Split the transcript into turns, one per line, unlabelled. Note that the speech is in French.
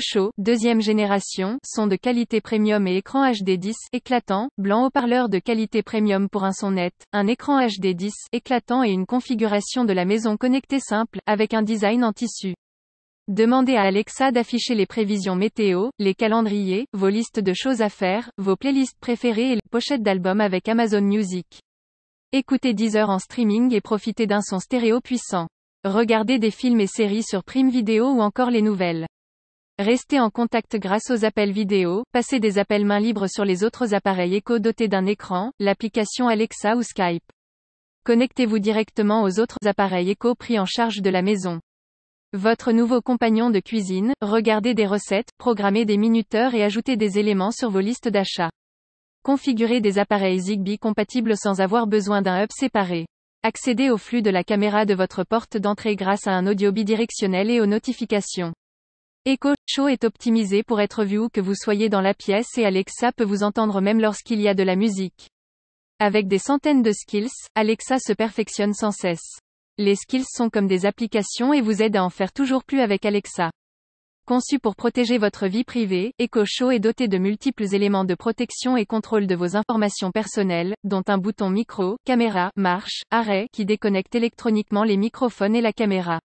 Show, deuxième génération, son de qualité premium et écran HD10, éclatant, blanc haut-parleur de qualité premium pour un son net, un écran HD10, éclatant et une configuration de la maison connectée simple, avec un design en tissu. Demandez à Alexa d'afficher les prévisions météo, les calendriers, vos listes de choses à faire, vos playlists préférées et les pochettes d'albums avec Amazon Music. Écoutez 10 heures en streaming et profitez d'un son stéréo puissant. Regardez des films et séries sur Prime Video ou encore les nouvelles. Restez en contact grâce aux appels vidéo, passez des appels mains libres sur les autres appareils éco dotés d'un écran, l'application Alexa ou Skype. Connectez-vous directement aux autres appareils éco pris en charge de la maison. Votre nouveau compagnon de cuisine, regardez des recettes, programmez des minuteurs et ajoutez des éléments sur vos listes d'achat. Configurez des appareils Zigbee compatibles sans avoir besoin d'un hub séparé. Accédez au flux de la caméra de votre porte d'entrée grâce à un audio bidirectionnel et aux notifications. Echo Show est optimisé pour être vu où que vous soyez dans la pièce et Alexa peut vous entendre même lorsqu'il y a de la musique. Avec des centaines de skills, Alexa se perfectionne sans cesse. Les skills sont comme des applications et vous aident à en faire toujours plus avec Alexa. Conçu pour protéger votre vie privée, Echo Show est doté de multiples éléments de protection et contrôle de vos informations personnelles, dont un bouton micro, caméra, marche, arrêt qui déconnecte électroniquement les microphones et la caméra.